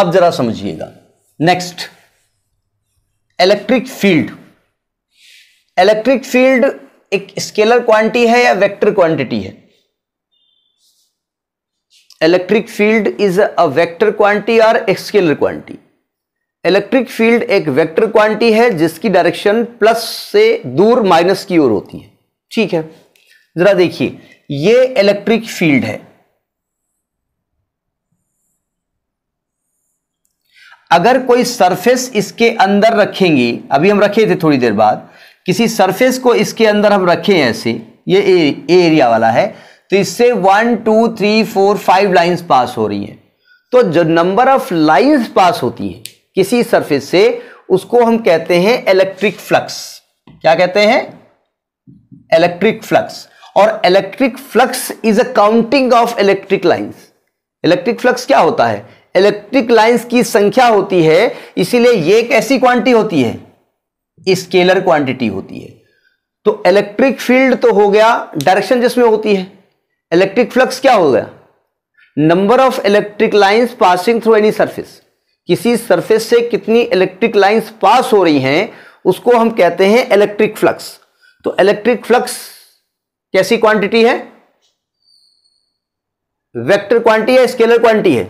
अब जरा समझिएगा next electric field electric field एक स्केलर क्वांटिटी है या वेक्टर क्वांटिटी है electric field is a vector quantity और स्केलर क्वांटिटी इलेक्ट्रिक फील्ड एक वेक्टर क्वांटिटी है जिसकी डायरेक्शन प्लस से दूर माइनस की ओर होती है ठीक है जरा देखिए ये इलेक्ट्रिक फील्ड है अगर कोई सरफेस इसके अंदर रखेंगे अभी हम रखे थे थोड़ी देर बाद किसी सरफेस को इसके अंदर हम हैं ऐसे ये ए, एरिया वाला है तो इससे one two three four five lines पास हो रही हैं तो जो नंबर ऑफ लाइंस पास होती हैं किसी सरफेस से उसको हम कहते हैं इलेक्ट्रिक फ्लक्स क्या कहते हैं इलेक्ट्रिक फ्लक्स और electric flux is a counting of electric lines electric flux क्या होता है इलेक्ट्रिक लाइंस की संख्या होती है इसीलिए ये कैसी क्वांटिटी होती है स्केलर क्वांटिटी होती है तो इलेक्ट्रिक फील्ड तो हो गया डायरेक्शन जिसमें होती है इलेक्ट्रिक फ्लक्स क्या हो गया number of electric lines passing through any surface किसी सरफेस से कितनी इलेक्ट्रिक लाइंस पास हो रही हैं उसको हम कहते हैं इलेक्ट्रिक फ्लक्स तो इलेक्ट्रिक फ्लक्स कैसी क्वांटिटी है वेक्टर क्वांटिटी है स्केलर क्वांटिटी है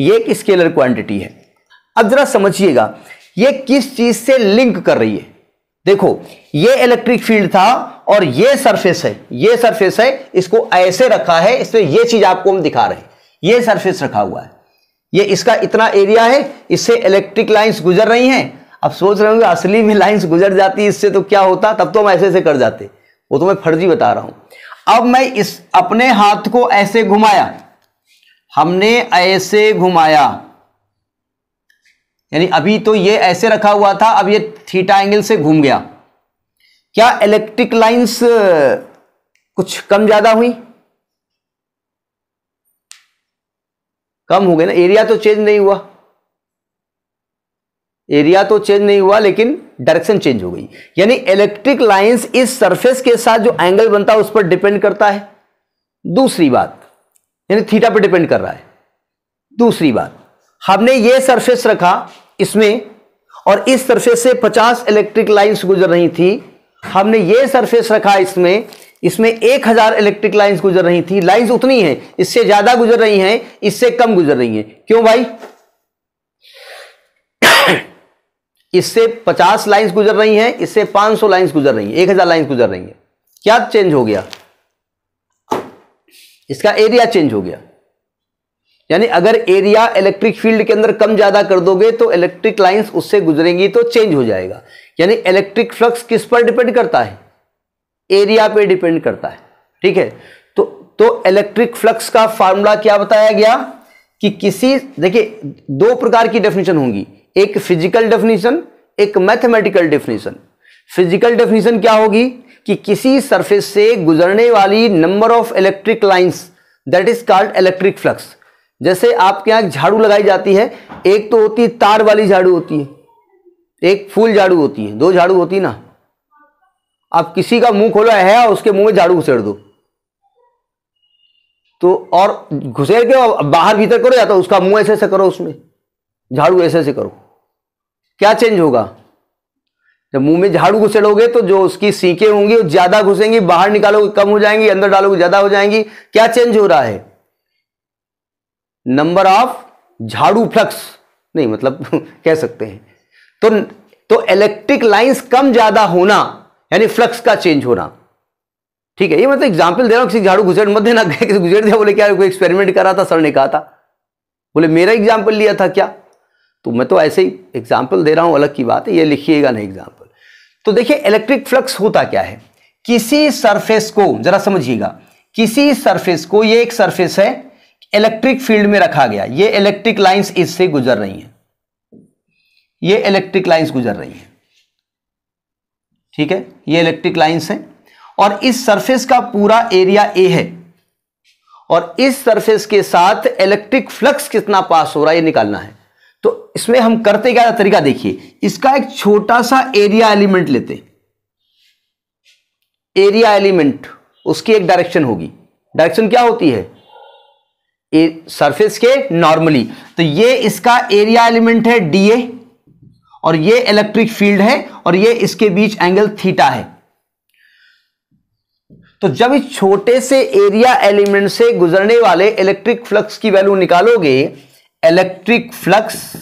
ये एक स्केलर क्वांटिटी है अब जरा समझिएगा ये किस चीज से लिंक कर रही है देखो ये इलेक्ट्रिक फील्ड था और ये सरफेस है ये सरफेस है इसको ऐसे रखा है इसमें ये चीज आपको हम दिखा रहे हैं ये सरफेस रखा हुआ है ये इसका इतना एरिया है इससे इलेक्ट्रिक लाइंस गुजर रही हैं अब सोच रहे होंगे असली में लाइंस गुजर जाती इससे तो क्या होता तब तो हम ऐसे ऐसे कर जाते वो तो मैं फर्जी बता रहा हूं अब मैं इस अपने हाथ को ऐसे घुमाया हमने ऐसे घुमाया यानी अभी तो ये ऐसे रखा हुआ था अब ये थीटा एंगल से घूम गया क्या इलेक्ट्रिक लाइंस कुछ कम ज्यादा हुई कम हो गए ना एरिया तो चेंज नहीं हुआ एरिया तो चेंज नहीं हुआ लेकिन डायरेक्शन चेंज हो गई यानी इलेक्ट्रिक लाइंस इस सरफेस के साथ जो एंगल बनता है उस पर डिपेंड करता है दूसरी बात यानी थीटा पे डिपेंड कर रहा है दूसरी बात हमने ये सरफेस रखा इसमें और इस सरफेस से 50 इलेक्ट्रिक लाइंस गुजर रही थी हमने ये सरफेस रखा इसमें इसमें 1000 इलेक्ट्रिक लाइंस गुजर रही थी लाइंस उतनी हैं इससे ज्यादा गुजर रही हैं इससे कम गुजर रही हैं क्यों भाई इससे 50 लाइंस गुजर रही हैं इससे 500 लाइंस गुजर रही हैं 1000 लाइंस गुजर रही हैं क्या चेंज हो गया इसका एरिया चेंज हो गया यानी अगर एरिया इलेक्ट्रिक फील्ड के अंदर कम ज्यादा कर दोगे तो इलेक्ट्रिक लाइंस उससे गुजरेंगी तो चेंज हो जाएगा यानी इलेक्ट्रिक फ्लक्स किस पर डिपेंड करता है एरिया पे डिपेंड करता है ठीक है तो तो इलेक्ट्रिक फ्लक्स का फार्मूला क्या बताया गया कि किसी देखिए दो प्रकार की डेफिनेशन होंगी एक फिजिकल डेफिनेशन एक मैथमेटिकल डेफिनेशन फिजिकल डेफिनेशन क्या होगी कि किसी सरफेस से गुजरने वाली number of electric lines that is called electric flux जैसे आपके यहाँ झाड़ू लगाई जाती है एक तो होती है तार वाली झाड़ू होती है एक फूल झाड़ू होती है दो झाड़ू होती ना आप किसी का मुंह खोला है और उसके मुंह में झाड़ू घुसेड़ दो तो और घुसेड़ के बाहर भीतर करो या तो उसका मुंह ऐसे ऐसे करो उसमें झाड़ू ऐसे ऐसे करो क्या चेंज होगा जब मुंह में झाड़ू घुसेड़ोगे तो जो उसकी सीके होंगी वो ज्यादा घुसेंगी बाहर निकालोगे कम हो जाएंगी अंदर डालोगे ज्यादा हो जाएंगी क्या चेंज हो रहा है नंबर ऑफ झाड़ू फ्लक्स नहीं मतलब कह सकते हैं तो तो इलेक्ट्रिक लाइंस कम ज्यादा होना यानी फ्लक्स का चेंज होना ठीक है ये मतलब एग्जाम्पल दे रहा हूं किसी झाड़ू घुसेड़ मत देना किसी घुसेड़ दिया बोले क्या कोई एक्सपेरिमेंट करा था सर ने कहा था बोले मेरा एग्जाम्पल लिया था क्या तो मैं तो ऐसे ही एग्जाम्पल दे रहा हूं अलग की बात है ये लिखिएगा ना एग्जाम्पल तो देखिए इलेक्ट्रिक फ्लक्स होता क्या है किसी सरफेस को जरा समझिएगा किसी सरफेस को ये एक सरफेस है इलेक्ट्रिक फील्ड में रखा गया ये इलेक्ट्रिक लाइंस इससे गुजर रही हैं ये इलेक्ट्रिक लाइंस गुजर रही हैं ठीक है ये इलेक्ट्रिक लाइंस हैं और इस सरफेस का पूरा एरिया ए है और इस सरफेस के साथ इलेक्ट्रिक फ्लक्स कितना पास हो रहा है ये निकालना है तो इसमें हम करते क्या तरीका देखिए इसका एक छोटा सा एरिया एलिमेंट लेते एरिया एलिमेंट उसकी एक डायरेक्शन होगी डायरेक्शन क्या होती है सरफेस के नॉर्मली तो ये इसका एरिया एलिमेंट है ए और ये इलेक्ट्रिक फील्ड है और ये इसके बीच एंगल थीटा है तो जब इस छोटे से एरिया एलिमेंट से गुजरने वाले इलेक्ट्रिक फ्लक्स की वैल्यू निकालोगे electric flux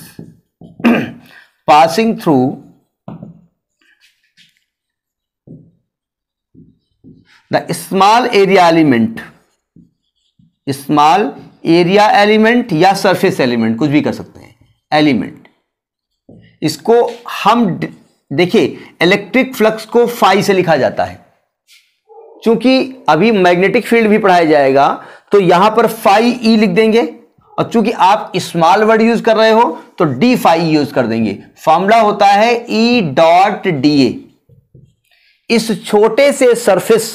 passing through the small area element small area element या surface element कुछ भी कर सकते हैं element इसको हम देखिए इलेक्ट्रिक फ्लक्स को फाई से लिखा जाता है क्योंकि अभी मैग्नेटिक फील्ड भी पढ़ाया जाएगा तो यहां पर फाई ई लिख देंगे और चूंकि आप स्मॉल वर्ड यूज कर रहे हो तो डी फाइव यूज कर देंगे फॉर्मूला होता है ई डॉट डी ए इस छोटे से सरफेस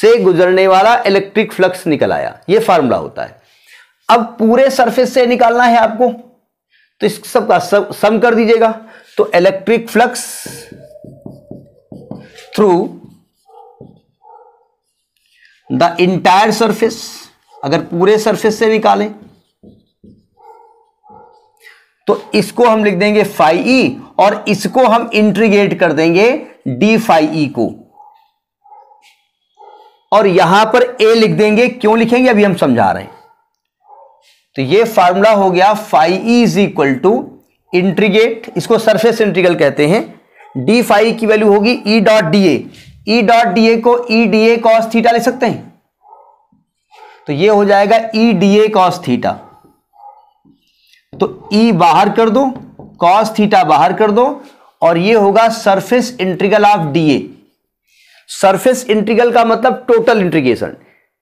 से गुजरने वाला इलेक्ट्रिक फ्लक्स निकल आया यह फॉर्मूला होता है अब पूरे सरफेस से निकालना है आपको तो इस सब का सब सम कर दीजिएगा तो electric flux through the entire surface अगर पूरे सरफेस से निकालें तो इसको हम लिख देंगे फाइव ई और इसको हम इंट्रीगेट कर देंगे डी फाइव ई को और यहां पर ए लिख देंगे क्यों लिखेंगे अभी हम समझा रहे हैं तो ये फार्मूला हो गया phi E is equal to integrate इसको सरफेस इंट्रीगल कहते हैं डी फाइव की वैल्यू होगी E dot D A E dot D A को E D A cos theta ले सकते हैं तो ये हो जाएगा E D A cos theta तो ई e बाहर कर दो कॉस थीटा बाहर कर दो और ये होगा surface integral of a surface integral का मतलब टोटल इंट्रीगेशन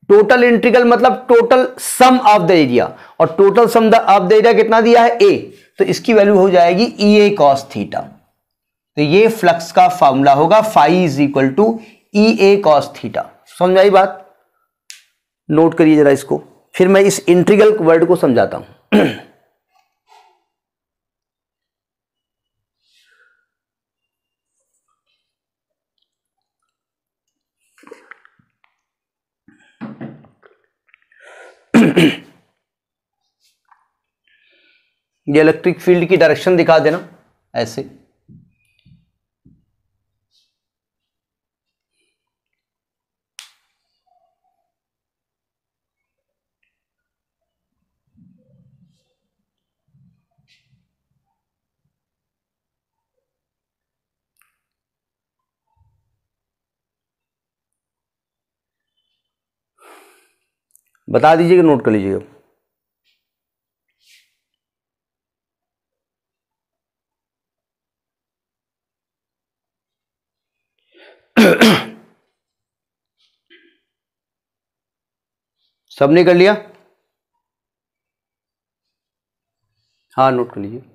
टोटल इंट्रीगल मतलब total sum of the area और total sum of the area कितना दिया है ए तो इसकी वैल्यू हो जाएगी ई ए कॉस थीटा तो ये फ्लक्स का फॉर्मूला होगा phi is equal to E A cos theta समझ आई बात नोट करिए जरा इसको फिर मैं इस इंट्रीगल वर्ड को समझाता हूं ये इलेक्ट्रिक फील्ड की डायरेक्शन दिखा देना ऐसे बता दीजिए कि नोट कर लीजिएगा सबने कर लिया हाँ नोट कर लीजिए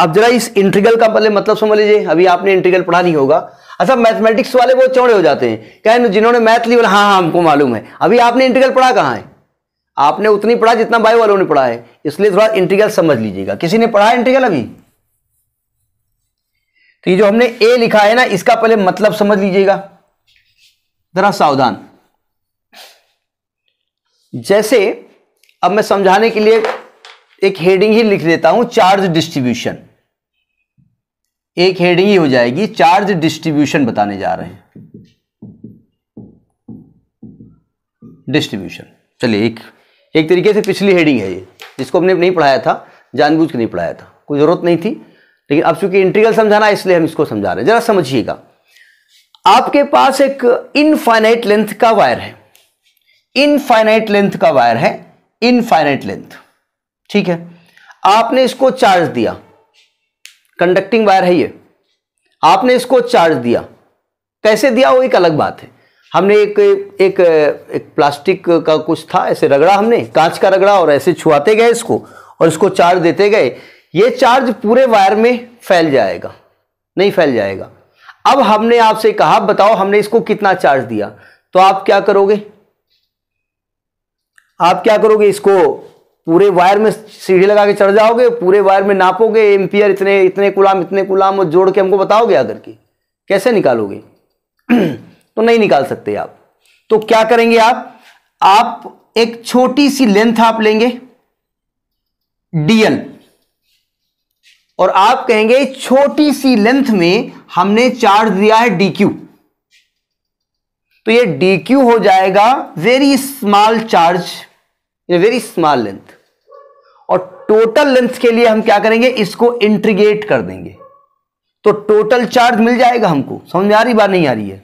अब जरा इस इंट्रीगल का पहले मतलब, मतलब समझ लीजिए अभी आपने इंट्रीगल पढ़ा नहीं होगा अच्छा मैथमेटिक्स वाले बहुत चौड़े हो जाते हैं क्या है जिन्होंने मैथ ली बोला हाँ हाँ हमको मालूम है अभी आपने इंटीग्रल पढ़ा कहाँ है आपने उतनी पढ़ा जितना बायो वालों ने पढ़ा है इसलिए थोड़ा इंटीग्रल समझ लीजिएगा किसी ने पढ़ा इंटीग्रल अभी तो ये जो हमने ए लिखा है ना इसका पहले मतलब समझ लीजिएगा जरा सावधान जैसे अब मैं समझाने के लिए एक हेडिंग ही लिख देता हूं चार्ज डिस्ट्रीब्यूशन एक हेडिंग ही हो जाएगी चार्ज डिस्ट्रीब्यूशन बताने जा रहे हैं डिस्ट्रीब्यूशन चलिए एक एक तरीके से पिछली हेडिंग है ये जिसको हमने नहीं पढ़ाया था जानबूझ के नहीं पढ़ाया था कोई ज़रूरत नहीं थी लेकिन अब चूंकि इंटीग्रल समझाना है इसलिए हम इसको समझा रहे हैं जरा समझिएगा आपके पास एक इनफाइनाइट लेंथ का वायर है इनफाइनाइट लेंथ का वायर है इनफाइनाइट लेंथ ठीक है आपने इसको चार्ज दिया कंडक्टिंग वायर है ये आपने इसको चार्ज दिया कैसे दिया वो एक अलग बात है हमने एक एक एक प्लास्टिक का कुछ था ऐसे रगड़ा हमने कांच का रगड़ा और ऐसे छुआते गए इसको और इसको चार्ज देते गए ये चार्ज पूरे वायर में फैल जाएगा नहीं फैल जाएगा अब हमने आपसे कहा बताओ हमने इसको कितना चार्ज दिया तो आप क्या करोगे आप क्या करोगे इसको पूरे वायर में सीढ़ी लगा के चढ़ जाओगे पूरे वायर में नापोगे एम्पियर इतने इतने गुलाम इतने गुलाम और जोड़ के हमको बताओगे आकर के कैसे निकालोगे तो नहीं निकाल सकते आप तो क्या करेंगे आप आप एक छोटी सी लेंथ आप लेंगे डीएल और आप कहेंगे छोटी सी लेंथ में हमने चार्ज दिया है क्यू तो ये क्यू हो जाएगा वेरी स्मॉल चार्ज ये वेरी स्मॉल लेंथ और टोटल लेंथ के लिए हम क्या करेंगे इसको इंट्रीगेट कर देंगे तो टोटल चार्ज मिल जाएगा हमको समझ में आ रही बात नहीं आ रही है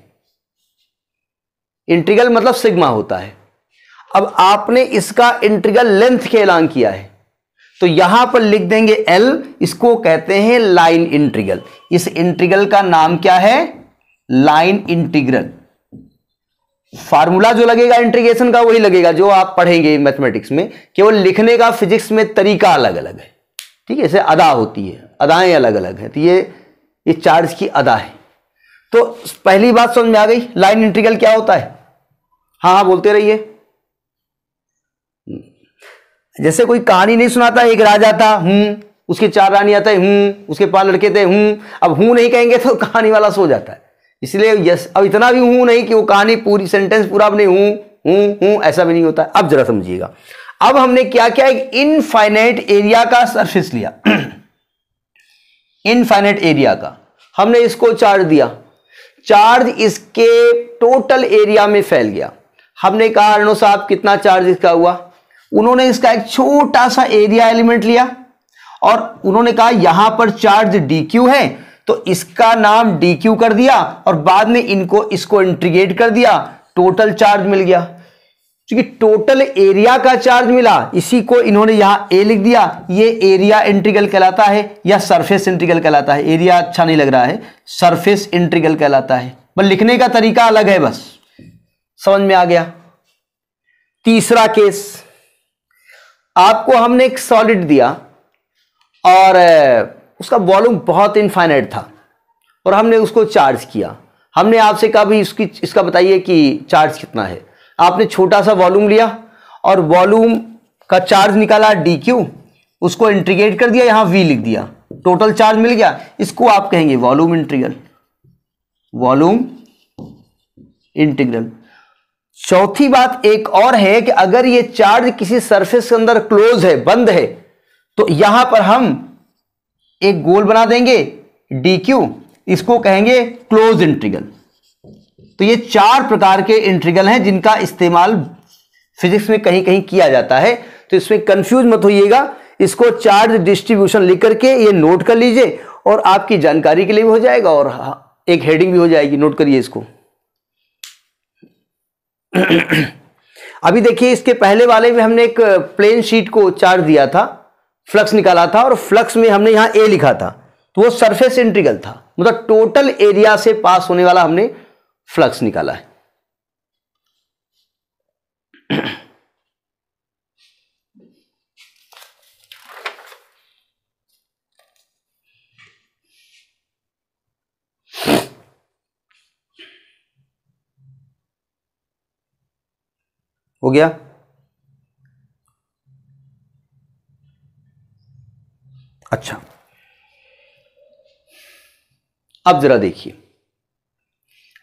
इंट्रीगल मतलब सिग्मा होता है अब आपने इसका इंट्रीगल लेंथ के ऐलान किया है तो यहां पर लिख देंगे एल इसको कहते हैं लाइन इंट्रीगल इस इंट्रीगल का नाम क्या है लाइन इंटीग्रल फार्मूला जो लगेगा इंट्रीगेशन का वही लगेगा जो आप पढ़ेंगे मैथमेटिक्स में केवल लिखने का फिजिक्स में तरीका अलग अलग है ठीक है जैसे अदा होती है अदाएं अलग अलग है तो ये ये चार्ज की अदा है तो पहली बात समझ में आ गई लाइन इंटीग्रल क्या होता है हाँ हाँ बोलते रहिए जैसे कोई कहानी नहीं सुनाता एक राजा था हूं हम्म, उसके चार रानी आता है हूं हम्म, उसके पास लड़के थे हूं हम्म, अब हूं नहीं कहेंगे तो कहानी वाला सो जाता है इसलिए यस अब इतना भी हूं नहीं कि वो कहानी पूरी सेंटेंस पूरा अपने हूं हूं हूं ऐसा भी नहीं होता अब जरा समझिएगा अब हमने क्या किया एक इनफाइनाइट एरिया का सरफेस लिया इनफाइनाइट एरिया का हमने इसको चार्ज दिया चार्ज इसके टोटल एरिया में फैल गया हमने कहा अर्णो साहब कितना चार्ज इसका हुआ उन्होंने इसका एक छोटा सा एरिया एलिमेंट लिया और उन्होंने कहा यहां पर चार्ज डी क्यू है तो इसका नाम डी क्यू कर दिया और बाद में इनको इसको इंट्रीगेट कर दिया टोटल चार्ज मिल गया क्योंकि टोटल एरिया का चार्ज मिला इसी को इन्होंने यहां ए लिख दिया ये एरिया इंट्रीगल कहलाता है या सरफेस इंट्रीगल कहलाता है एरिया अच्छा नहीं लग रहा है सरफेस इंट्रीगल कहलाता है बस लिखने का तरीका अलग है बस समझ में आ गया तीसरा केस आपको हमने एक सॉलिड दिया और उसका वॉल्यूम बहुत इनफाइनाइट था और हमने उसको चार्ज किया हमने आपसे कहा भी इसकी इसका बताइए कि चार्ज कितना है आपने छोटा सा वॉल्यूम लिया और वॉल्यूम का चार्ज निकाला डी क्यू उसको इंट्रीगेट कर दिया यहाँ वी लिख दिया टोटल चार्ज मिल गया इसको आप कहेंगे वॉल्यूम इंटीग्रल वॉल्यूम इंटीग्रल चौथी बात एक और है कि अगर ये चार्ज किसी सरफेस के अंदर क्लोज है बंद है तो यहां पर हम एक गोल बना देंगे डी क्यू इसको कहेंगे क्लोज इंट्रीगल तो ये चार प्रकार के इंट्रीगल हैं जिनका इस्तेमाल फिजिक्स में कहीं कहीं किया जाता है तो इसमें कंफ्यूज मत होइएगा इसको चार्ज डिस्ट्रीब्यूशन लिख करके ये नोट कर लीजिए और आपकी जानकारी के लिए भी हो जाएगा और हाँ, एक हेडिंग भी हो जाएगी नोट करिए इसको अभी देखिए इसके पहले वाले में हमने एक प्लेन uh, शीट को चार्ज दिया था फ्लक्स निकाला था और फ्लक्स में हमने यहां ए लिखा था तो वो सरफेस इंटीग्रल था मतलब टोटल एरिया से पास होने वाला हमने फ्लक्स निकाला है हो गया अच्छा अब जरा देखिए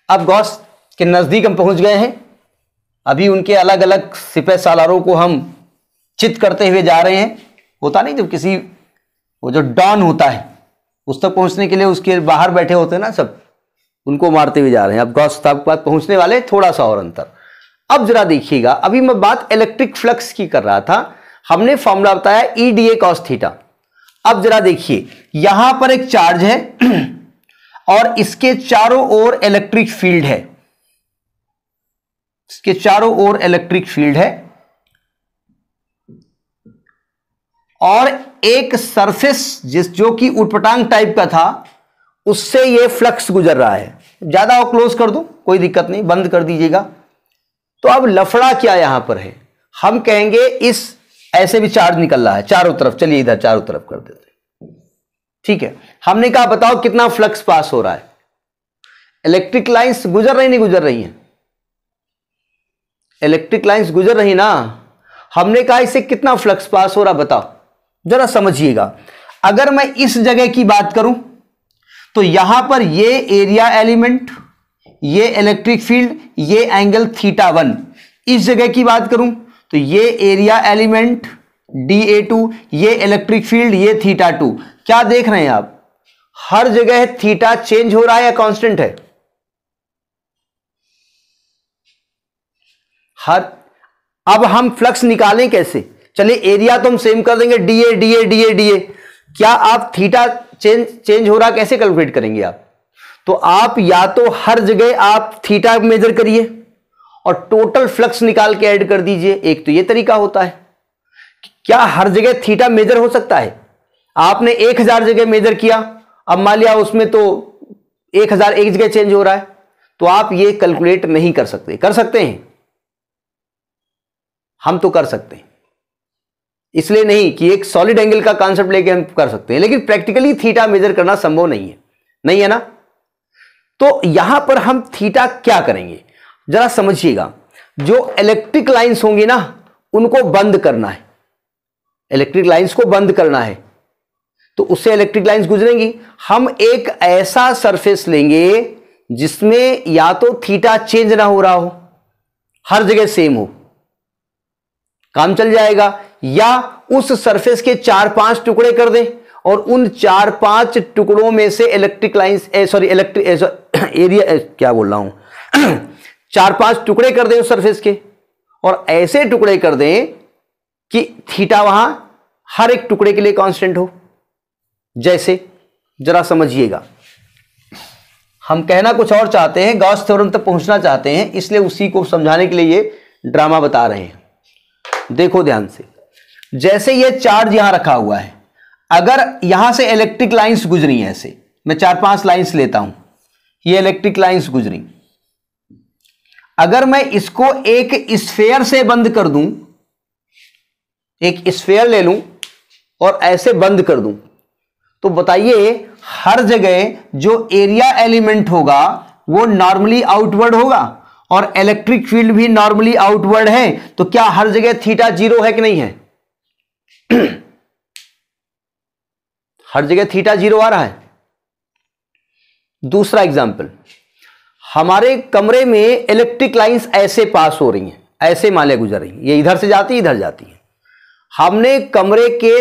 अब गौस के नज़दीक हम पहुंच गए हैं अभी उनके अलग अलग सिपह सालारों को हम चित करते हुए जा रहे हैं होता नहीं जब किसी वो जो डॉन होता है उस तक पहुंचने के लिए उसके बाहर बैठे होते हैं ना सब उनको मारते हुए जा रहे हैं अब गौस साहब के पास पहुंचने वाले थोड़ा सा और अंतर अब जरा देखिएगा अभी मैं बात इलेक्ट्रिक फ्लक्स की कर रहा था हमने फॉर्मूला बताया E D A cos theta अब जरा देखिए यहां पर एक चार्ज है और इसके चारों ओर इलेक्ट्रिक फील्ड है इसके चारों ओर इलेक्ट्रिक फील्ड है और एक सरफेस जिस जो कि उटपटांग टाइप का था उससे ये फ्लक्स गुजर रहा है ज्यादा और क्लोज कर दो कोई दिक्कत नहीं बंद कर दीजिएगा तो अब लफड़ा क्या यहां पर है हम कहेंगे इस ऐसे भी चार्ज निकल रहा है चारों तरफ चलिए इधर चारों तरफ कर देते ठीक है हमने कहा बताओ कितना फ्लक्स पास हो रहा है इलेक्ट्रिक लाइंस गुजर रही नहीं गुजर रही हैं इलेक्ट्रिक लाइंस गुजर रही ना हमने कहा इसे कितना फ्लक्स पास हो रहा बताओ जरा समझिएगा अगर मैं इस जगह की बात करूं तो यहां पर ये एरिया एलिमेंट ये इलेक्ट्रिक फील्ड ये एंगल थीटा वन इस जगह की बात करूं तो ये area element D A two ये इलेक्ट्रिक फील्ड ये थीटा टू क्या देख रहे हैं आप हर जगह थीटा चेंज हो रहा है या कांस्टेंट है हर अब हम फ्लक्स निकालें कैसे चलिए एरिया तो हम सेम कर देंगे डीए डीए डीए डीए क्या आप थीटा चेंज चेंज हो रहा कैसे कैलकुलेट करेंगे आप तो आप या तो हर जगह आप थीटा मेजर करिए और टोटल फ्लक्स निकाल के ऐड कर दीजिए एक तो ये तरीका होता है क्या हर जगह थीटा मेजर हो सकता है आपने एक हजार जगह मेजर किया अब मान लिया उसमें तो एक हजार एक जगह चेंज हो रहा है तो आप ये कैलकुलेट नहीं कर सकते कर सकते हैं हम तो कर सकते हैं इसलिए नहीं कि एक सॉलिड एंगल का कॉन्सेप्ट लेके हम कर सकते हैं लेकिन प्रैक्टिकली थीटा मेजर करना संभव नहीं है नहीं है ना तो यहां पर हम थीटा क्या करेंगे जरा समझिएगा जो इलेक्ट्रिक लाइंस होंगी ना उनको बंद करना है इलेक्ट्रिक लाइंस को बंद करना है तो उससे इलेक्ट्रिक लाइंस गुजरेंगी हम एक ऐसा सरफेस लेंगे जिसमें या तो थीटा चेंज ना हो रहा हो हर जगह सेम हो काम चल जाएगा या उस सरफेस के चार पांच टुकड़े कर दें और उन चार पांच टुकड़ों में से electric lines sorry electric area A, क्या बोल रहा हूं चार पांच टुकड़े कर दें उस सरफेस के और ऐसे टुकड़े कर दें कि थीटा वहां हर एक टुकड़े के लिए कांस्टेंट हो जैसे जरा समझिएगा हम कहना कुछ और चाहते हैं गॉस थ्योरम तक पहुंचना चाहते हैं इसलिए उसी को समझाने के लिए ये ड्रामा बता रहे हैं देखो ध्यान से जैसे ये चार्ज यहां रखा हुआ है अगर यहां से इलेक्ट्रिक लाइंस गुजरी ऐसे मैं चार पांच लाइंस लेता हूं ये इलेक्ट्रिक लाइंस गुजरी अगर मैं इसको एक स्फेयर से बंद कर दूं एक स्फेयर ले लूं और ऐसे बंद कर दूं तो बताइए हर जगह जो एरिया एलिमेंट होगा वो नॉर्मली आउटवर्ड होगा और इलेक्ट्रिक फील्ड भी नॉर्मली आउटवर्ड है तो क्या हर जगह थीटा जीरो है कि नहीं है हर जगह थीटा जीरो आ रहा है दूसरा एग्जाम्पल हमारे कमरे में इलेक्ट्रिक लाइंस ऐसे पास हो रही हैं ऐसे माले गुजर रही हैं ये इधर से जाती इधर जाती हैं हमने कमरे के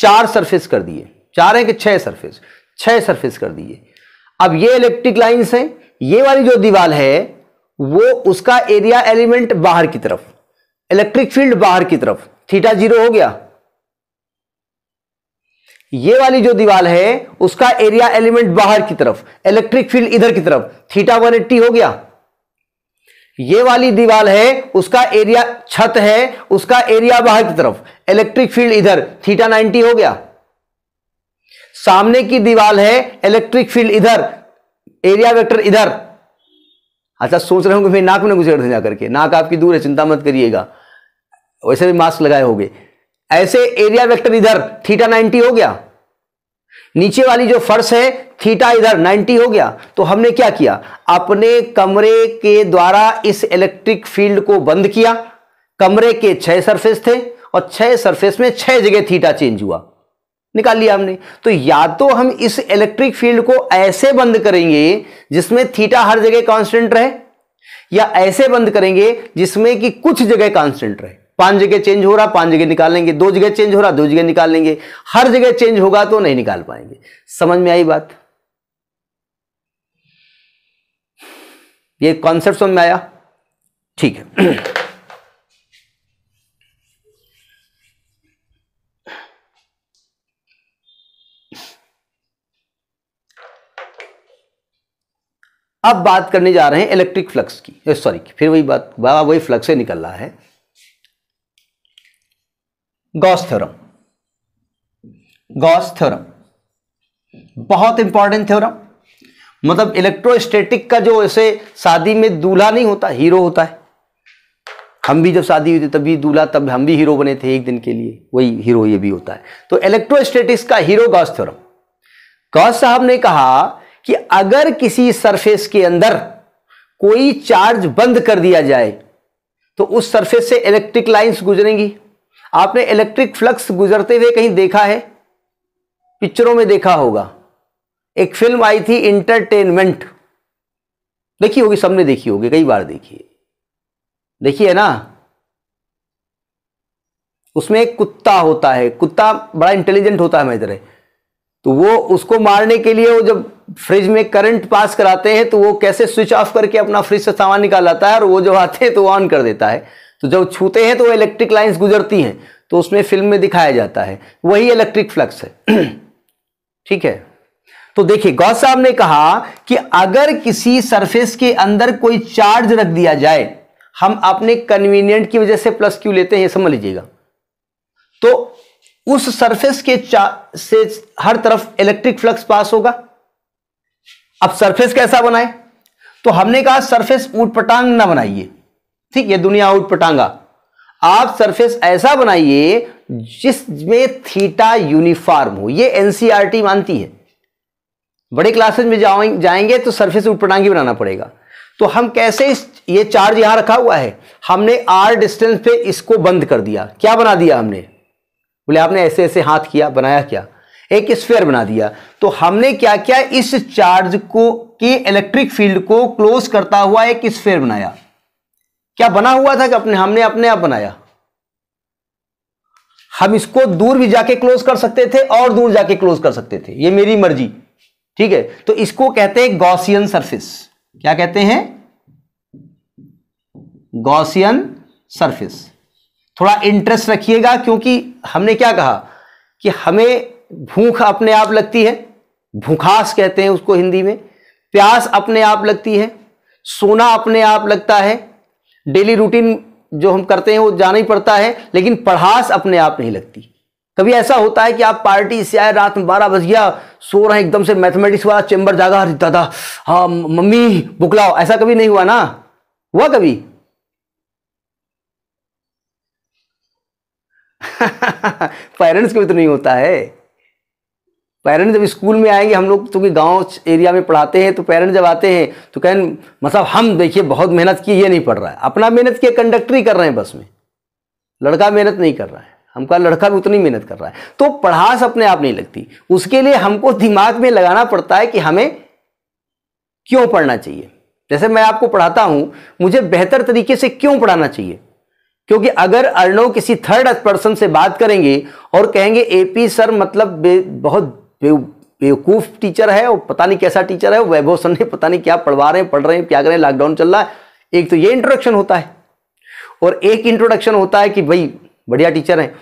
चार सरफेस कर दिए चार है कि छह सरफेस छह सरफेस कर दिए अब ये इलेक्ट्रिक लाइंस हैं ये वाली जो दीवार है वो उसका एरिया एलिमेंट बाहर की तरफ इलेक्ट्रिक फील्ड बाहर की तरफ थीटा जीरो हो गया ये वाली जो दीवार है उसका एरिया एलिमेंट बाहर की तरफ इलेक्ट्रिक फील्ड इधर की तरफ थीटा 180 हो गया ये वाली दीवार है उसका एरिया छत है उसका एरिया बाहर की तरफ इलेक्ट्रिक फील्ड इधर थीटा 90 हो गया सामने की दीवार है इलेक्ट्रिक फील्ड इधर एरिया वेक्टर इधर अच्छा सोच रहे होंगे नाक में गुजर जाकर के नाक आपकी दूर है चिंता मत करिएगा वैसे भी मास्क लगाए होगे ऐसे एरिया वेक्टर इधर थीटा 90 हो गया नीचे वाली जो फर्श है थीटा इधर 90 हो गया तो हमने क्या किया अपने कमरे के द्वारा इस इलेक्ट्रिक फील्ड को बंद किया कमरे के छह सरफेस थे और छह सरफेस में छह जगह थीटा चेंज हुआ निकाल लिया हमने तो या तो हम इस इलेक्ट्रिक फील्ड को ऐसे बंद करेंगे जिसमें थीटा हर जगह कांस्टेंट रहे या ऐसे बंद करेंगे जिसमें कि कुछ जगह कांस्टेंट रहे पांच जगह चेंज हो रहा पांच जगह निकाल लेंगे दो जगह चेंज हो रहा दो जगह निकाल लेंगे हर जगह चेंज होगा तो नहीं निकाल पाएंगे समझ में आई बात ये कॉन्सेप्ट समझ में आया ठीक है अब बात करने जा रहे हैं इलेक्ट्रिक फ्लक्स की सॉरी फिर वही बात बाबा वही फ्लक्स से निकल रहा है गॉस थ्योरम गॉस थ्योरम बहुत इंपॉर्टेंट थ्योरम मतलब इलेक्ट्रोस्टैटिक का जो ऐसे शादी में दूल्हा नहीं होता हीरो होता है हम भी जब शादी हुई थी तभी दूल्हा तब हम भी हीरो बने थे एक दिन के लिए वही हीरो ये भी होता है तो इलेक्ट्रोस्टैटिक्स का हीरो गॉस थ्योरम गॉस साहब ने कहा कि अगर किसी सरफेस के अंदर कोई चार्ज बंद कर दिया जाए तो उस सरफेस से इलेक्ट्रिक लाइंस गुजरेंगी आपने इलेक्ट्रिक फ्लक्स गुजरते हुए कहीं देखा है पिक्चरों में देखा होगा एक फिल्म आई थी इंटरटेनमेंट देखी होगी सबने देखी होगी कई बार देखिए देखिए ना उसमें एक कुत्ता होता है कुत्ता बड़ा इंटेलिजेंट होता है मेरी तरह तो वो उसको मारने के लिए वो जब फ्रिज में करंट पास कराते हैं तो वो कैसे स्विच ऑफ करके अपना फ्रिज से सामान निकाल आता है और वो जब आते हैं तो ऑन कर देता है तो जब छूते हैं तो वो इलेक्ट्रिक लाइन्स गुजरती हैं तो उसमें फिल्म में दिखाया जाता है वही इलेक्ट्रिक फ्लक्स है ठीक है तो देखिए गौ साहब ने कहा कि अगर किसी सरफेस के अंदर कोई चार्ज रख दिया जाए हम अपने कन्वीनियंट की वजह से प्लस क्यू लेते हैं समझ लीजिएगा तो उस सरफेस के से हर तरफ इलेक्ट्रिक फ्लक्स पास होगा अब सरफेस कैसा बनाए तो हमने कहा सरफेस ऊटपटांग ना बनाइए ठीक ये दुनिया पटांगा आप सरफेस ऐसा बनाइए जिसमें थीटा यूनिफॉर्म हो ये एनसीईआरटी e मानती है बड़े क्लासेस में जाएंगे तो सरफेस आउटपुटांगी बनाना पड़ेगा तो हम कैसे इस ये चार्ज यहां रखा हुआ है हमने आर डिस्टेंस पे इसको बंद कर दिया क्या बना दिया हमने बोले आपने ऐसे ऐसे हाथ किया बनाया क्या एक स्फेयर बना दिया तो हमने क्या किया इस चार्ज को के इलेक्ट्रिक फील्ड को क्लोज करता हुआ एक स्फेयर बनाया क्या बना हुआ था कि अपने हमने अपने आप बनाया हम इसको दूर भी जाके क्लोज कर सकते थे और दूर जाके क्लोज कर सकते थे ये मेरी मर्जी ठीक है तो इसको कहते हैं गॉसियन सरफेस क्या कहते हैं गॉसियन सरफेस थोड़ा इंटरेस्ट रखिएगा क्योंकि हमने क्या कहा कि हमें भूख अपने आप लगती है भूखास कहते हैं उसको हिंदी में प्यास अपने आप लगती है सोना अपने आप लगता है डेली रूटीन जो हम करते हैं वो जाना ही पड़ता है लेकिन पढ़ास अपने आप नहीं लगती कभी ऐसा होता है कि आप पार्टी से आए रात में बारह बज गया सो रहे एकदम से मैथमेटिक्स वाला चेंबर जागा अरे दादा हाँ मम्मी बुकलाओ ऐसा कभी नहीं हुआ ना हुआ कभी पेरेंट्स को भी तो नहीं होता है पेरेंट्स जब स्कूल में आएंगे हम लोग चूँकि तो गांव एरिया में पढ़ाते हैं तो पेरेंट्स जब आते हैं तो कहें मतलब हम देखिए बहुत मेहनत की ये नहीं पढ़ रहा है अपना मेहनत किए ही कर रहे हैं बस में लड़का मेहनत नहीं कर रहा है हमका लड़का भी उतनी मेहनत कर रहा है तो पढ़ास अपने आप नहीं लगती उसके लिए हमको दिमाग में लगाना पड़ता है कि हमें क्यों पढ़ना चाहिए जैसे मैं आपको पढ़ाता हूँ मुझे बेहतर तरीके से क्यों पढ़ाना चाहिए क्योंकि अगर अर्णव किसी थर्ड पर्सन से बात करेंगे और कहेंगे एपी सर मतलब बहुत बेवकूफ टीचर है और पता नहीं कैसा टीचर है वैभव सर ने पता नहीं क्या पढ़वा रहे हैं पढ़ रहे हैं क्या कर रहे हैं लॉकडाउन चल रहा है एक तो ये इंट्रोडक्शन होता है और एक इंट्रोडक्शन होता है कि भाई बढ़िया टीचर हैं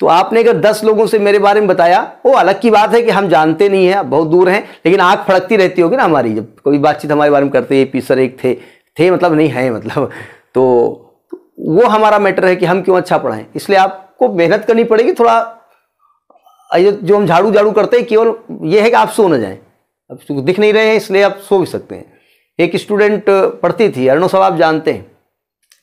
तो आपने अगर दस लोगों से मेरे बारे में बताया वो अलग की बात है कि हम जानते नहीं हैं बहुत दूर हैं लेकिन आँख फड़कती रहती होगी ना हमारी जब कभी बातचीत हमारे बारे में करते ये पी सर एक थे थे मतलब नहीं है मतलब तो वो हमारा मैटर है कि हम क्यों अच्छा पढ़ाएं इसलिए आपको मेहनत करनी पड़ेगी थोड़ा ये जो हम झाड़ू झाड़ू करते हैं केवल ये है कि आप सो न जाएं अब दिख नहीं रहे हैं इसलिए आप सो भी सकते हैं एक स्टूडेंट पढ़ती थी अरुण साहब आप जानते हैं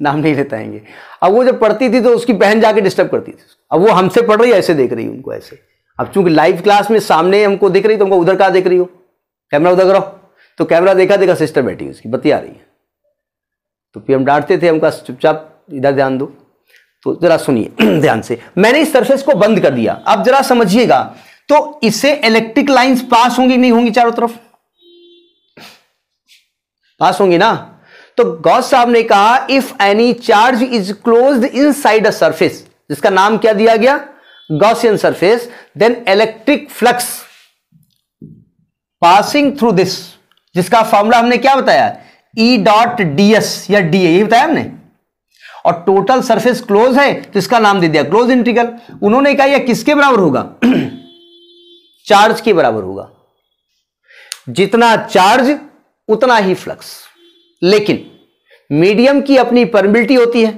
नाम नहीं लेता आएंगे अब वो जब पढ़ती थी तो उसकी बहन जाके डिस्टर्ब करती थी अब वो हमसे पढ़ रही है ऐसे देख रही उनको ऐसे अब चूंकि लाइव क्लास में सामने हमको दिख रही तो हमको उधर कहाँ देख रही हो कैमरा उधर करो तो कैमरा देखा देखा सिस्टर बैठी उसकी बती आ रही है तो फिर हम डांटते थे हमका चुपचाप इधर ध्यान दो तो जरा सुनिए ध्यान से मैंने इस सरफेस को बंद कर दिया अब जरा समझिएगा तो इससे इलेक्ट्रिक लाइंस पास होंगी नहीं होंगी चारों तरफ पास होंगी ना तो गौस साहब ने कहा if any charge is close inside a surface जिसका नाम क्या दिया गया Gaussian surface then electric flux passing through this जिसका फॉर्मूला हमने क्या बताया ई डॉट डी एस या डी ए बताया हमने और टोटल सरफेस क्लोज है तो इसका नाम दे दिया क्लोज इंटीग्रल उन्होंने कहा यह किसके बराबर होगा चार्ज के बराबर होगा जितना चार्ज उतना ही फ्लक्स लेकिन मीडियम की अपनी परमिलिटी होती है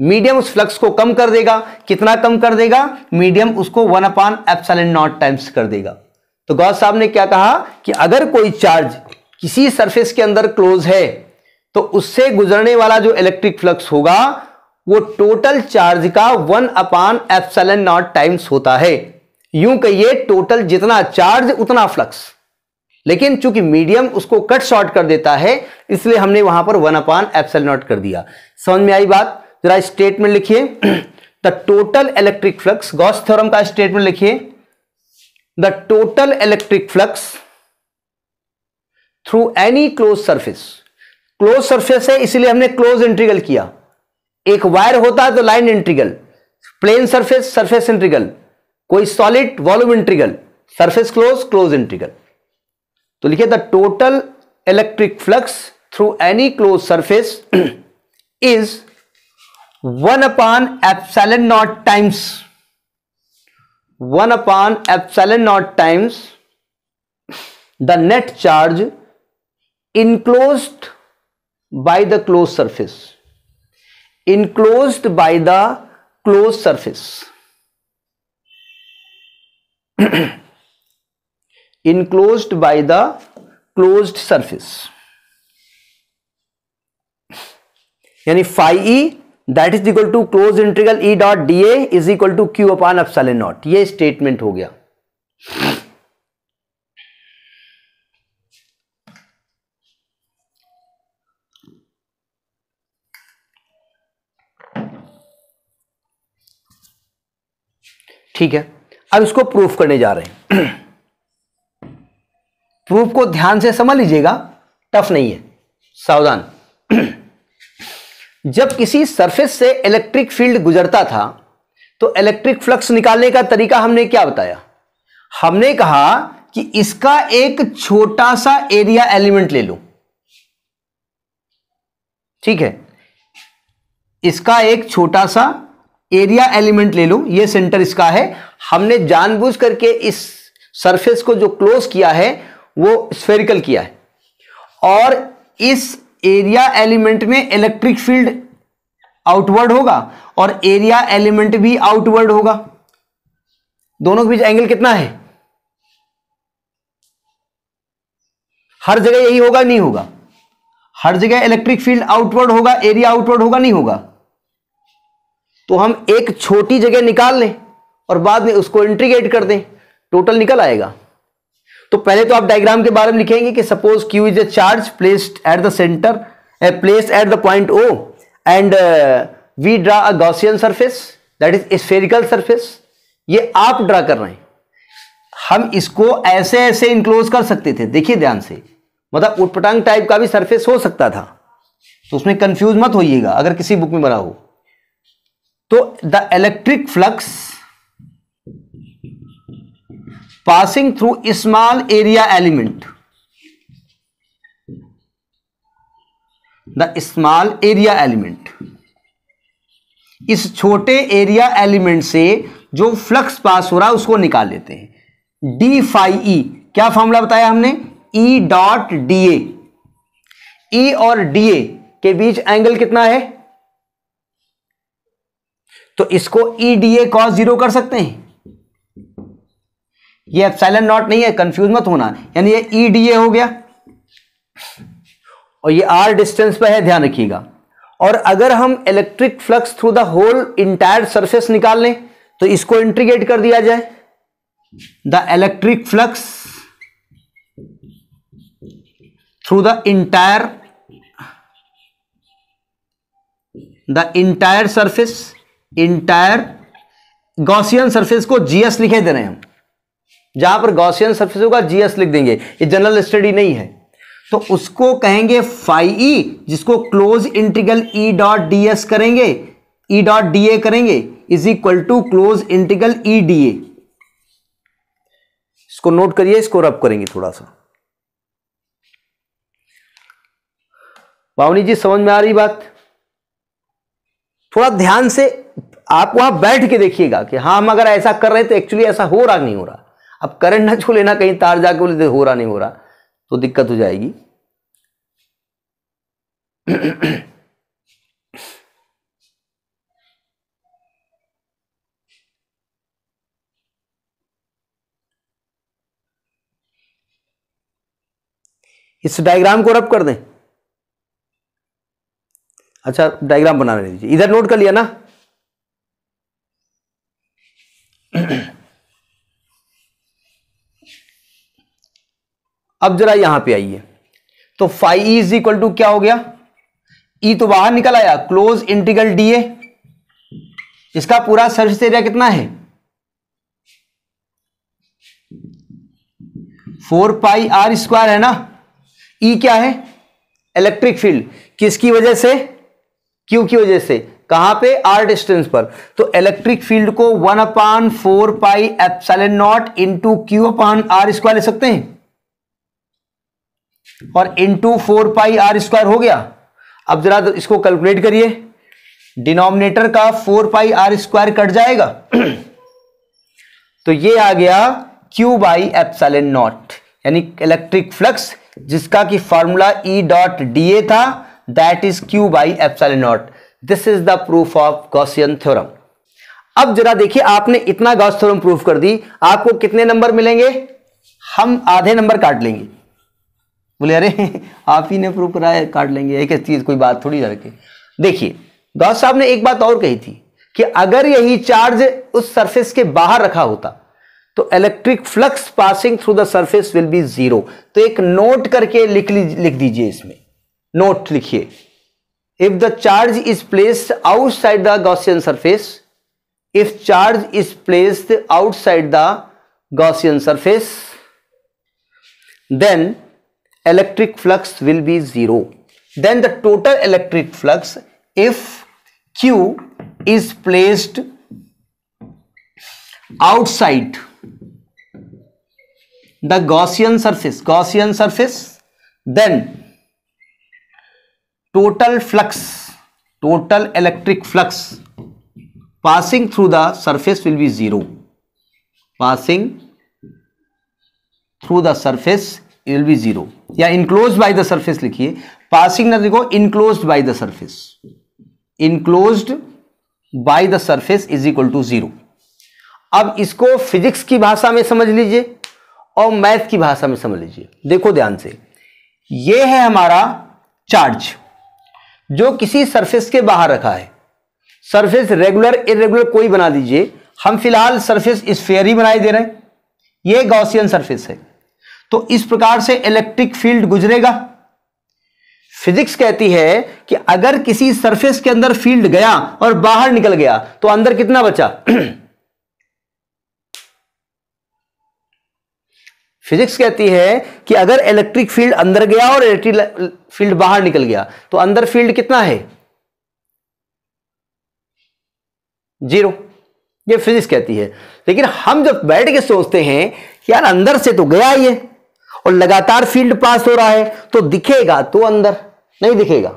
मीडियम उस फ्लक्स को कम कर देगा कितना कम कर देगा मीडियम उसको one upon epsilon not times कर देगा तो गौस साहब ने क्या कहा कि अगर कोई चार्ज किसी सरफेस के अंदर क्लोज है तो उससे गुजरने वाला जो इलेक्ट्रिक फ्लक्स होगा वो टोटल चार्ज का one upon epsilon not times होता है यूं कहिए टोटल जितना चार्ज उतना फ्लक्स लेकिन चूंकि मीडियम उसको कट शॉर्ट कर देता है इसलिए हमने वहां पर वन अपान एफसेल नॉट कर दिया समझ में आई बात जरा स्टेटमेंट लिखिए the total electric flux Gauss theorem का स्टेटमेंट लिखिए the total electric flux through any close surface close surface है इसलिए हमने क्लोज इंट्रीगल किया एक वायर होता है तो line integral plane surface surface integral कोई solid volume integral surface close close integral तो लिखिए the total electric flux through any close surface is one upon epsilon not times one upon epsilon not times the net charge enclosed by the close surface enclosed by the close surface enclosed by the closed surface यानी phi E that is equal to close integral E dot D A is equal to Q upon अफ not ये statement हो गया ठीक है अब इसको proof करने जा रहे हैं प्रूफ को ध्यान से समझ लीजिएगा टफ नहीं है सावधान जब किसी सरफेस से इलेक्ट्रिक फील्ड गुजरता था तो इलेक्ट्रिक फ्लक्स निकालने का तरीका हमने क्या बताया हमने कहा कि इसका एक छोटा सा एरिया एलिमेंट ले लो ठीक है इसका एक छोटा सा एरिया एलिमेंट ले लो ये सेंटर इसका है हमने जानबूझ करके इस सरफेस को जो क्लोज किया है वो स्फेरिकल किया है और इस एरिया एलिमेंट में इलेक्ट्रिक फील्ड आउटवर्ड होगा और एरिया एलिमेंट भी आउटवर्ड होगा दोनों के बीच एंगल कितना है हर जगह यही होगा नहीं होगा हर जगह इलेक्ट्रिक फील्ड आउटवर्ड होगा एरिया आउटवर्ड होगा नहीं होगा तो हम एक छोटी जगह निकाल लें और बाद में उसको इंट्रीगेट कर दें टोटल निकल आएगा तो पहले तो आप डायग्राम के बारे में लिखेंगे कि suppose Q is a charge placed at the centre place at the point O and we draw a Gaussian surface that is spherical surface ये आप ड्रा कर रहे हैं हम इसको ऐसे ऐसे इंक्लोज कर सकते थे देखिए ध्यान से मतलब उटपटांग टाइप का भी सरफेस हो सकता था तो उसमें कंफ्यूज मत होइएगा अगर किसी बुक में बना हो तो the electric flux passing through small area element the small area element इस छोटे एरिया एलिमेंट से जो फ्लक्स पास हो रहा है उसको निकाल लेते हैं डी फाई ई क्या फॉर्मूला बताया हमने ई डॉट डी ए और डी ए के बीच एंगल कितना है तो इसको E D A cos zero कर सकते हैं ये एप्साइलन नॉट नहीं है कंफ्यूज मत होना यानी ये ई डी ए हो गया और ये आर डिस्टेंस पर है ध्यान रखिएगा और अगर हम electric flux through the whole entire surface निकाल लें तो इसको इंट्रीगेट कर दिया जाए the electric flux through the entire the entire surface entire Gaussian surface को जीएस लिखे दे रहे हैं हम जहां पर गॉसियन सरफेस होगा जीएस लिख देंगे ये जनरल स्टडी नहीं है तो उसको कहेंगे फाइव ई e, जिसको close integral E dot D S करेंगे ई डॉट डी ए करेंगे is equal to close integral E D A इसको नोट करिए इसको रब करेंगे थोड़ा सा पावनी जी समझ में आ रही बात थोड़ा ध्यान से आप वहां बैठ के देखिएगा कि हाँ हम अगर ऐसा कर रहे हैं तो एक्चुअली ऐसा हो रहा नहीं हो रहा अब करंट ना छू लेना कहीं तार जाके बोले तो हो रहा नहीं हो रहा तो दिक्कत हो जाएगी इस डायग्राम को रब कर दें अच्छा डायग्राम बना दीजिए इधर नोट कर लिया ना अब जरा यहां पे आइए तो फाइव इज इक्वल टू क्या हो गया ई e तो बाहर निकल आया क्लोज इंटीग्रल डी ए इसका पूरा सर्विस एरिया कितना है फोर पाई आर स्क्वायर है ना ई e क्या है इलेक्ट्रिक फील्ड किसकी वजह से क्यू की वजह से कहां पे आर डिस्टेंस पर तो इलेक्ट्रिक फील्ड को one upon four pi epsilon not into Q upon R square ले सकते हैं और into four pi R square हो गया अब जरा इसको कैलकुलेट करिए डिनोमिनेटर का four pi R square cut जाएगा तो ये आ गया क्यू बाई एपसाइल नॉट यानी इलेक्ट्रिक फ्लक्स जिसका कि formula E dot D A था that is Q by epsilon not this is the proof of Gaussian theorem अब जरा देखिए आपने इतना गॉस थ्योरम प्रूफ कर दी आपको कितने नंबर मिलेंगे हम आधे नंबर काट लेंगे बोले अरे आप ही ने प्रूफ कराया काट लेंगे एक चीज कोई बात थोड़ी रखे देखिए गॉस साहब ने एक बात और कही थी कि अगर यही चार्ज उस सरफेस के बाहर रखा होता तो electric flux passing through the surface will be zero तो एक नोट करके लिख लिख दीजिए इसमें नोट लिखिए if the charge is placed outside the Gaussian surface, if charge is placed outside the Gaussian surface, then electric flux will be zero. Then the total electric flux, if Q is placed outside the Gaussian surface, Gaussian surface, then total flux total electric flux passing through the surface will be zero passing through the surface will be zero या enclose by the surface लिखिए passing ना देखो enclose by the surface enclose by the surface is equal to zero अब इसको physics की भाषा में समझ लीजिए और मैथ की भाषा में समझ लीजिए देखो ध्यान से यह है हमारा चार्ज जो किसी सरफेस के बाहर रखा है सरफेस रेगुलर इरेगुलर कोई बना दीजिए हम फिलहाल सरफेस स्फेयर ही बनाई दे रहे हैं यह गौसियन सरफेस है तो इस प्रकार से इलेक्ट्रिक फील्ड गुजरेगा फिजिक्स कहती है कि अगर किसी सरफेस के अंदर फील्ड गया और बाहर निकल गया तो अंदर कितना बचा फिजिक्स कहती है कि अगर इलेक्ट्रिक फील्ड अंदर गया और इलेक्ट्रिक फील्ड बाहर निकल गया तो अंदर फील्ड कितना है जीरो ये फिजिक्स कहती है लेकिन हम जब बैठ के सोचते हैं कि यार अंदर से तो गया ये और लगातार फील्ड पास हो रहा है तो दिखेगा तो अंदर नहीं दिखेगा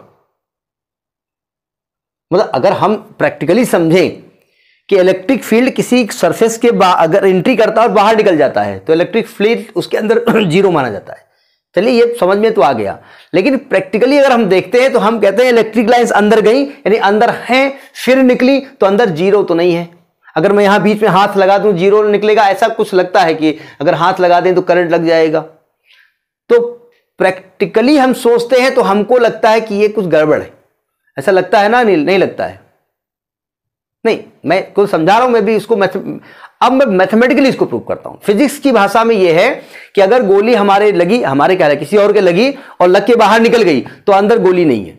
मतलब अगर हम प्रैक्टिकली समझें कि इलेक्ट्रिक फील्ड किसी सरफेस के अगर एंट्री करता है और बाहर निकल जाता है तो इलेक्ट्रिक फील्ड उसके अंदर जीरो माना जाता है चलिए ये समझ में तो आ गया लेकिन प्रैक्टिकली अगर हम देखते हैं तो हम कहते हैं इलेक्ट्रिक लाइन्स अंदर गई यानी अंदर हैं फिर निकली तो अंदर जीरो तो नहीं है अगर मैं यहाँ बीच में हाथ लगा दूँ जीरो निकलेगा ऐसा कुछ लगता है कि अगर हाथ लगा दें तो करंट लग जाएगा तो प्रैक्टिकली हम सोचते हैं तो हमको लगता है कि ये कुछ गड़बड़ है ऐसा लगता है ना नहीं लगता है नहीं मैं को समझा रहा हूं मैं भी इसको मैथ अब मैं मैथमेटिकली इसको प्रूव करता हूं फिजिक्स की भाषा में यह है कि अगर गोली हमारे लगी हमारे कह रहे किसी और के लगी और लग के बाहर निकल गई तो अंदर गोली नहीं है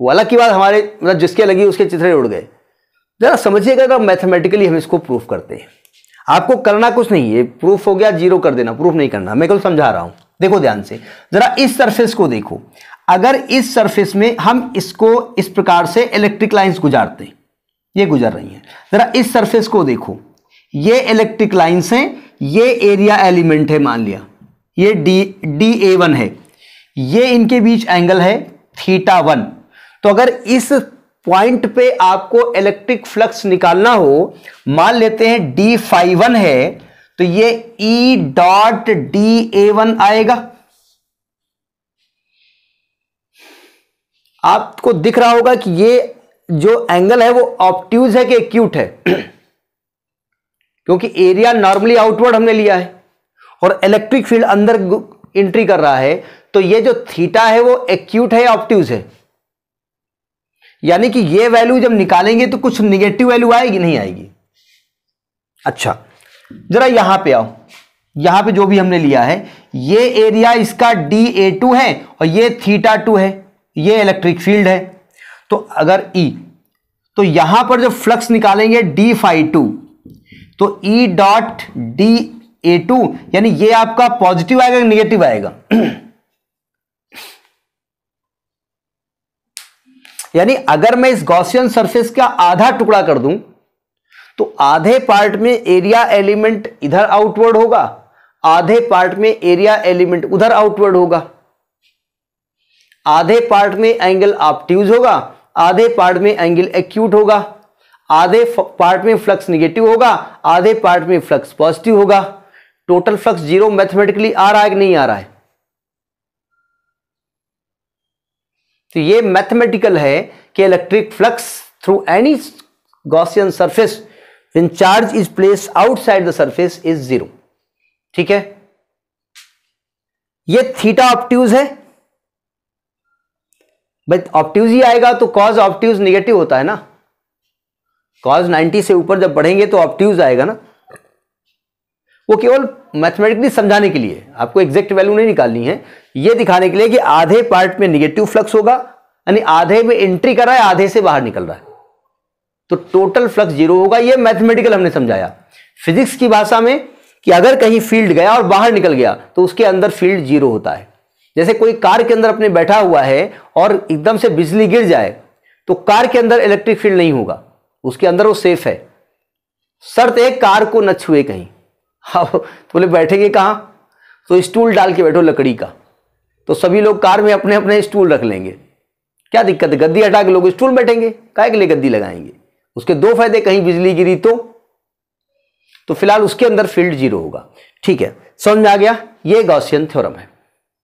वो अलग की बात हमारे मतलब जिसके लगी उसके चित्रे उड़ गए जरा समझिएगा अगर मैथमेटिकली हम इसको प्रूफ करते हैं आपको करना कुछ नहीं है प्रूफ हो गया जीरो कर देना प्रूफ नहीं करना मैं कल समझा रहा हूं देखो ध्यान से जरा इस सरफेस को देखो अगर इस सरफेस में हम इसको इस प्रकार से इलेक्ट्रिक लाइन्स गुजारते हैं ये गुजर रही हैं ज़रा इस सरफेस को देखो ये इलेक्ट्रिक लाइन्स हैं ये एरिया एलिमेंट है मान लिया ये डी डी ए वन है ये इनके बीच एंगल है थीटा वन तो अगर इस पॉइंट पे आपको इलेक्ट्रिक फ्लक्स निकालना हो मान लेते हैं डी फाइव वन है तो ये E dot D A one आएगा आपको दिख रहा होगा कि ये जो एंगल है वो ऑप्ट्यूज है कि एक्यूट है क्योंकि एरिया नॉर्मली आउटवर्ड हमने लिया है और इलेक्ट्रिक फील्ड अंदर एंट्री कर रहा है तो ये जो थीटा है वो एक्यूट है ऑप्ट्यूज है यानी कि ये वैल्यू जब निकालेंगे तो कुछ निगेटिव वैल्यू आएगी नहीं आएगी अच्छा जरा यहां पे आओ यहां पे जो भी हमने लिया है ये एरिया इसका डी ए टू है और ये थीटा टू है ये इलेक्ट्रिक फील्ड है तो अगर ई e, तो यहां पर जो फ्लक्स निकालेंगे डी फाइव टू तो E dot D A two यानी ये आपका पॉजिटिव आएगा निगेटिव आएगा यानी अगर मैं इस गॉसियन सरफेस का आधा टुकड़ा कर दूं तो आधे पार्ट में एरिया एलिमेंट इधर आउटवर्ड होगा आधे पार्ट में एरिया एलिमेंट उधर आउटवर्ड होगा आधे पार्ट में एंगल ऑप्ट्यूज होगा आधे पार्ट में एंगल एक्यूट होगा आधे पार्ट में फ्लक्स निगेटिव होगा आधे पार्ट में फ्लक्स पॉजिटिव होगा टोटल फ्लक्स जीरो मैथमेटिकली आ रहा है कि नहीं आ रहा है तो ये मैथमेटिकल है कि electric flux through any Gaussian surface when charge is place outside the surface is zero ठीक है ये थीटा ऑप्टिव है भाई ऑप्टिव ही आएगा तो कॉज ऑप्टिव निगेटिव होता है ना कॉज 90 से ऊपर जब बढ़ेंगे तो ऑप्टिव आएगा ना वो केवल मैथमेटिकली समझाने के लिए आपको एग्जैक्ट वैल्यू नहीं निकालनी है ये दिखाने के लिए कि आधे पार्ट में निगेटिव फ्लक्स होगा यानी आधे में एंट्री कर रहा है आधे से बाहर निकल रहा है तो टोटल फ्लक्स जीरो होगा ये मैथमेटिकल हमने समझाया फिजिक्स की भाषा में कि अगर कहीं फील्ड गया और बाहर निकल गया तो उसके अंदर फील्ड जीरो होता है जैसे कोई कार के अंदर अपने बैठा हुआ है और एकदम से बिजली गिर जाए तो कार के अंदर इलेक्ट्रिक फील्ड नहीं होगा उसके अंदर वो सेफ है शर्त एक कार को न छुए कहीं हाँ तो बोले बैठेंगे कहाँ तो स्टूल डाल के बैठो लकड़ी का तो सभी लोग कार में अपने अपने स्टूल रख लेंगे क्या दिक्कत है गद्दी हटा के लोग स्टूल बैठेंगे काय के लिए गद्दी लगाएंगे उसके दो फायदे कहीं बिजली गिरी तो तो फिलहाल उसके अंदर फील्ड जीरो होगा ठीक है समझ में आ गया ये गौसियन थ्योरम है